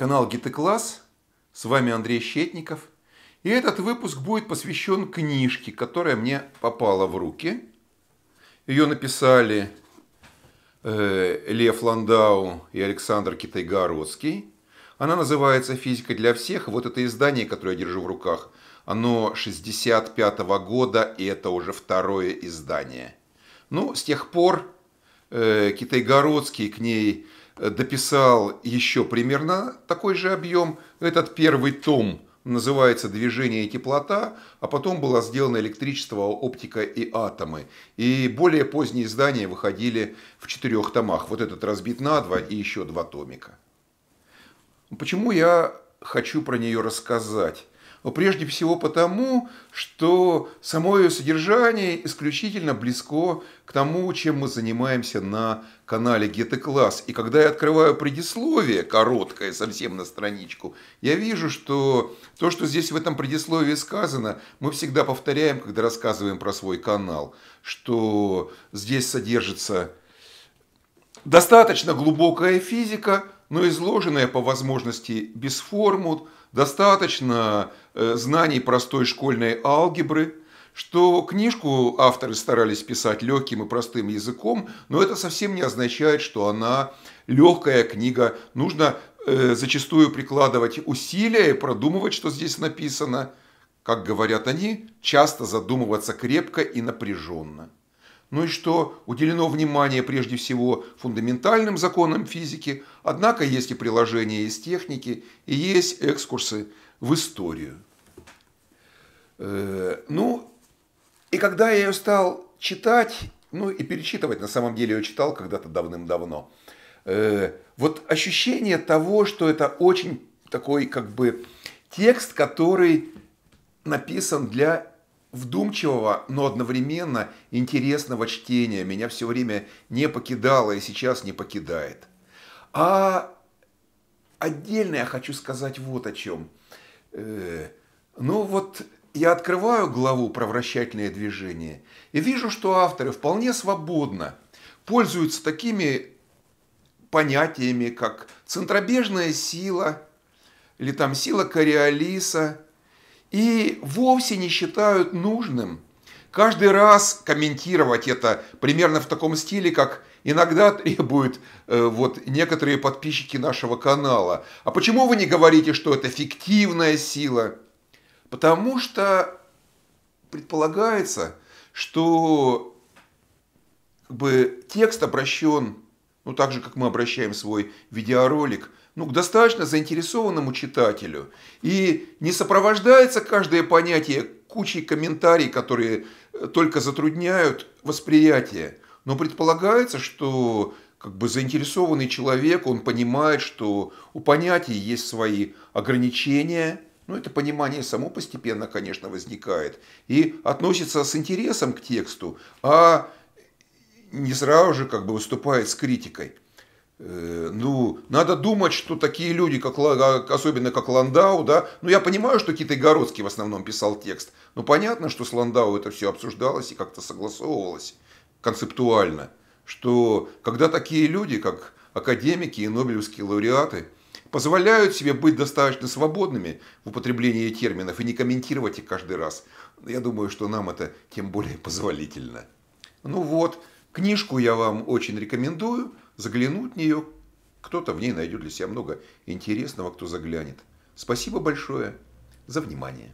канал Гитекласс. С вами Андрей Щетников. И этот выпуск будет посвящен книжке, которая мне попала в руки. Ее написали э, Лев Ландау и Александр Китайгородский. Она называется «Физика для всех». Вот это издание, которое я держу в руках, оно 65 -го года, и это уже второе издание. Ну, с тех пор э, Китайгородский к ней дописал еще примерно такой же объем. Этот первый том называется «Движение и теплота», а потом было сделано «Электричество, оптика и атомы». И более поздние издания выходили в четырех томах. Вот этот разбит на два и еще два томика. Почему я хочу про нее рассказать? но прежде всего потому, что само ее содержание исключительно близко к тому, чем мы занимаемся на канале Геты Класс. И когда я открываю предисловие, короткое совсем на страничку, я вижу, что то, что здесь в этом предисловии сказано, мы всегда повторяем, когда рассказываем про свой канал, что здесь содержится достаточно глубокая физика – но изложенная по возможности без формул, достаточно э, знаний простой школьной алгебры, что книжку авторы старались писать легким и простым языком, но это совсем не означает, что она легкая книга. Нужно э, зачастую прикладывать усилия и продумывать, что здесь написано. Как говорят они, часто задумываться крепко и напряженно ну и что уделено внимание прежде всего фундаментальным законам физики, однако есть и приложения из техники, и есть экскурсы в историю. Э, ну, и когда я ее стал читать, ну и перечитывать, на самом деле ее читал когда-то давным-давно, э, вот ощущение того, что это очень такой как бы текст, который написан для вдумчивого, но одновременно интересного чтения меня все время не покидало и сейчас не покидает. А отдельно я хочу сказать вот о чем. Э, ну вот я открываю главу про вращательное движение и вижу, что авторы вполне свободно пользуются такими понятиями, как центробежная сила или там сила кориолиса – и вовсе не считают нужным каждый раз комментировать это примерно в таком стиле, как иногда требуют э, вот некоторые подписчики нашего канала. А почему вы не говорите, что это фиктивная сила? Потому что предполагается, что как бы, текст обращен ну, так же, как мы обращаем свой видеоролик ну, к достаточно заинтересованному читателю. И не сопровождается каждое понятие кучей комментариев, которые э, только затрудняют восприятие. Но предполагается, что как бы заинтересованный человек, он понимает, что у понятий есть свои ограничения, ну, это понимание само постепенно, конечно, возникает и относится с интересом к тексту, а не сразу же как бы выступает с критикой. Э, ну, надо думать, что такие люди, как, а, особенно как Ландау, да, ну я понимаю, что Китай Городский в основном писал текст, но понятно, что с Ландау это все обсуждалось и как-то согласовывалось концептуально, что когда такие люди, как академики и нобелевские лауреаты, позволяют себе быть достаточно свободными в употреблении терминов и не комментировать их каждый раз, я думаю, что нам это тем более позволительно. Ну вот, Книжку я вам очень рекомендую. Заглянуть в нее. Кто-то в ней найдет для себя много интересного, кто заглянет. Спасибо большое за внимание.